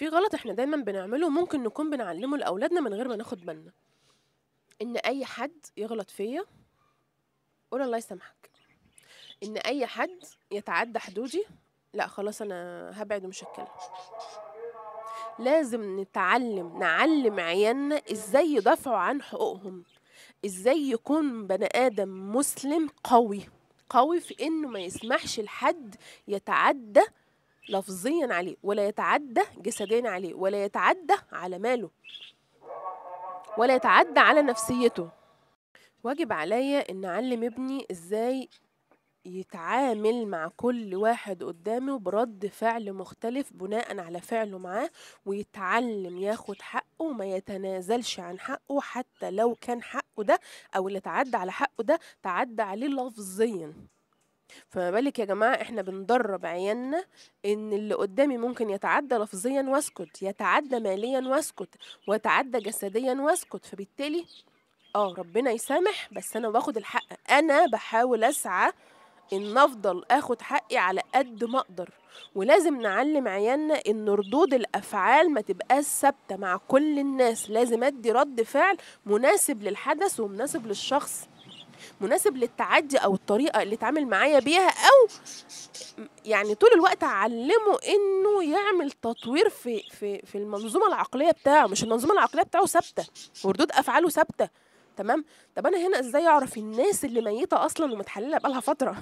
في غلط احنا دايما بنعمله ممكن نكون بنعلمه لاولادنا من غير ما ناخد بالنا ان اي حد يغلط فيا قول الله يسامحك ان اي حد يتعدى حدودي لا خلاص انا هبعد ومش هتكلم لازم نتعلم نعلم عيالنا ازاي يدافعوا عن حقوقهم ازاي يكون بني ادم مسلم قوي قوي في انه ما يسمحش لحد يتعدى لفظيا عليه ولا يتعدى جسديا عليه ولا يتعدى على ماله ولا يتعدى على نفسيته واجب عليا ان اعلم ابني ازاي يتعامل مع كل واحد قدامه برد فعل مختلف بناء على فعله معاه ويتعلم ياخد حقه وما يتنازلش عن حقه حتى لو كان حقه ده او اللي تعدى على حقه ده تعدى عليه لفظيا فما بالك يا جماعة احنا بندرب عيالنا ان اللي قدامي ممكن يتعدى لفظيا واسكت يتعدى ماليا واسكت ويتعدى جسديا واسكت فبالتالي اه ربنا يسامح بس انا باخد الحق انا بحاول اسعى ان افضل اخد حقي على قد ما اقدر ولازم نعلم عيالنا ان ردود الافعال ما تبقاش ثابته مع كل الناس لازم ادي رد فعل مناسب للحدث ومناسب للشخص مناسب للتعدي او الطريقه اللي اتعامل معايا بيها او يعني طول الوقت اعلمه انه يعمل تطوير في في في المنظومه العقليه بتاعه مش المنظومه العقليه بتاعه ثابته وردود افعاله ثابته تمام طب انا هنا ازاي اعرف الناس اللي ميته اصلا ومتحلله بقالها فتره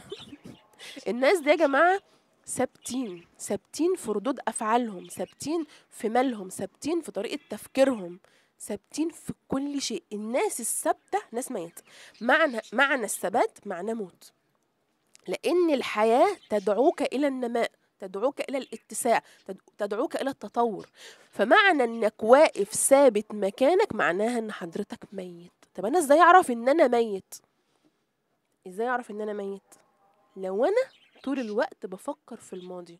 الناس دي يا جماعه ثابتين ثابتين في ردود افعالهم ثابتين في مالهم ثابتين في طريقه تفكيرهم ثابتين في كل شيء الناس الثابته ناس ميته معنى معنى الثبات معناه موت لان الحياه تدعوك الى النماء تدعوك الى الاتساع تدعوك الى التطور فمعنى انك واقف ثابت مكانك معناها ان حضرتك ميت طب انا ازاي اعرف ان انا ميت ازاي اعرف ان انا ميت لو انا طول الوقت بفكر في الماضي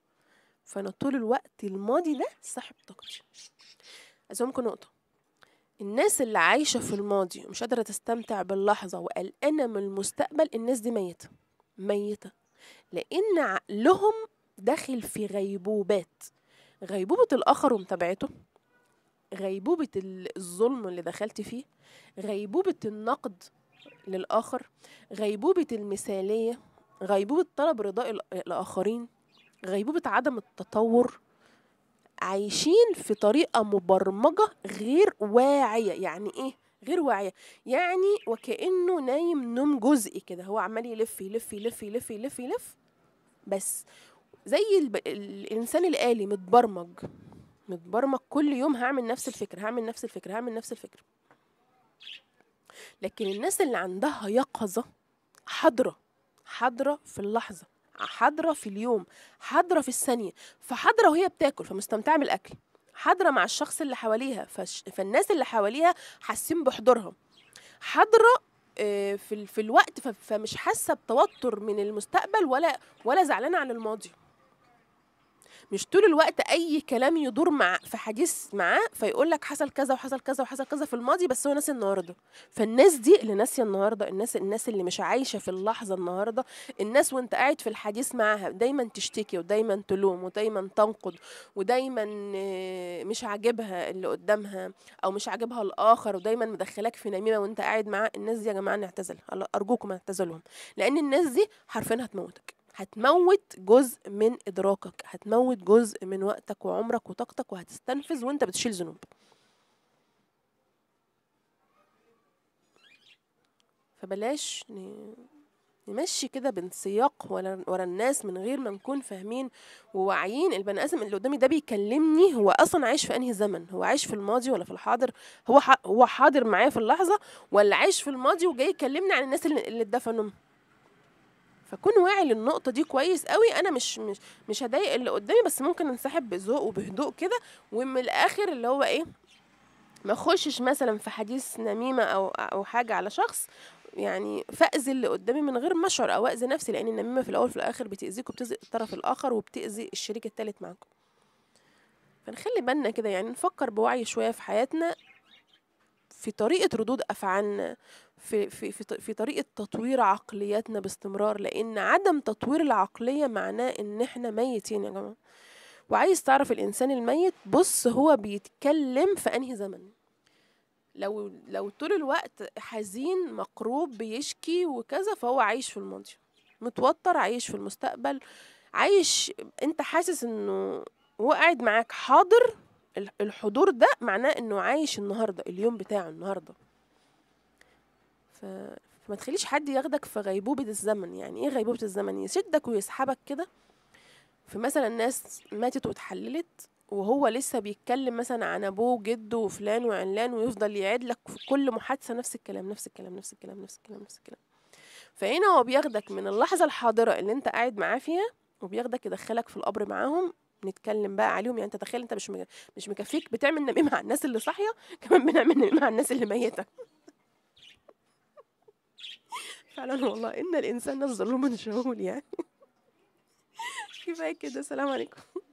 فانا طول الوقت الماضي ده صاحب طاقتي ازومكم نقطه الناس اللي عايشة في الماضي ومش قادرة تستمتع باللحظة وقلقانة من المستقبل الناس دي ميتة ميتة لأن عقلهم داخل في غيبوبات غيبوبة الآخر ومتابعته غيبوبة الظلم اللي دخلت فيه غيبوبة النقد للآخر غيبوبة المثالية غيبوبة طلب رضاء الآخرين غيبوبة عدم التطور عايشين في طريقة مبرمجة غير واعية يعني إيه؟ غير واعية يعني وكأنه نايم نوم جزئي كده هو عمال يلف يلف يلف يلف يلف يلف بس زي الب... الإنسان الآلي متبرمج متبرمج كل يوم هعمل نفس الفكرة هعمل نفس الفكرة هعمل نفس الفكرة لكن الناس اللي عندها يقظة حاضرة حاضرة في اللحظة حاضره في اليوم حاضره في الثانيه فحاضره وهي بتاكل فمستمتعه بالاكل حاضره مع الشخص اللي حواليها فش... فالناس اللي حواليها حاسين بحضورها حاضره آه، في الوقت فمش حاسه بتوتر من المستقبل ولا ولا زعلانه عن الماضي مش طول الوقت اي كلام يدور مع في حديث معاه فيقول لك حصل كذا وحصل كذا وحصل كذا في الماضي بس هو ناسي النهارده فالناس دي اللي ناسيه النهارده الناس الناس اللي مش عايشه في اللحظه النهارده الناس وانت قاعد في الحديث معاها دايما تشتكي ودايما تلوم ودايما تنقد ودايما آه، مش عاجبها اللي قدامها او مش عاجبها الاخر ودايما مدخلاك في نميمه وانت قاعد معاه الناس دي يا جماعه نعتزل ارجوكم اعتزلهم لان الناس دي حرفيا هتموتك هتموت جزء من ادراكك هتموت جزء من وقتك وعمرك وطاقتك وهتستنفذ وانت بتشيل ذنوب فبلاش نمشي كده بين سياق ورا الناس من غير ما نكون فاهمين وواعيين البني ادم اللي قدامي ده بيكلمني هو اصلا عايش في انهي زمن هو عايش في الماضي ولا في الحاضر هو هو حاضر معايا في اللحظه ولا عايش في الماضي وجاي يكلمني عن الناس اللي اتدفنوا فكون واعي للنقطه دي كويس قوي انا مش مش مش هضايق اللي قدامي بس ممكن انسحب بذوق وبهدوء كده ومن الاخر اللي هو ايه ما اخشش مثلا في حديث نميمه او او حاجه على شخص يعني فاذي اللي قدامي من غير ما اشعر او اذي نفسي لان النميمه في الاول وفي الاخر بتاذيك وبتاذي الطرف الاخر وبتاذي الشريك الثالث معاكم فنخلي بالنا كده يعني نفكر بوعي شويه في حياتنا في طريقه ردود افعالنا في في في, في طريقه تطوير عقلياتنا باستمرار لان عدم تطوير العقليه معناه ان احنا ميتين يا جماعه وعايز تعرف الانسان الميت بص هو بيتكلم في انهي زمن لو لو طول الوقت حزين مقروب بيشكي وكذا فهو عايش في الماضي متوتر عايش في المستقبل عايش انت حاسس انه هو قاعد معاك حاضر الحضور ده معناه انه عايش النهارده اليوم بتاعه النهارده ف... فما تخليش حد ياخدك في غيبوبة الزمن يعني ايه غيبوبة الزمن يشدك ويسحبك كده في مثلا ناس ماتت واتحللت وهو لسه بيتكلم مثلا عن ابوه وجده وفلان وعلان ويفضل يعيد لك في كل محادثه نفس الكلام نفس الكلام نفس الكلام نفس الكلام نفس الكلام فهنا هو بياخدك من اللحظه الحاضره اللي انت قاعد معاه فيها وبياخدك يدخلك في القبر معاهم نتكلم بقى عليهم يعني انت تخيل انت مش مش مكفيك بتعمل نميمه على الناس اللي صاحيه كمان بنعمل نميمه على الناس اللي ميته فعلا والله ان الانسان ظلوم جهول يعني كفايه كده سلام عليكم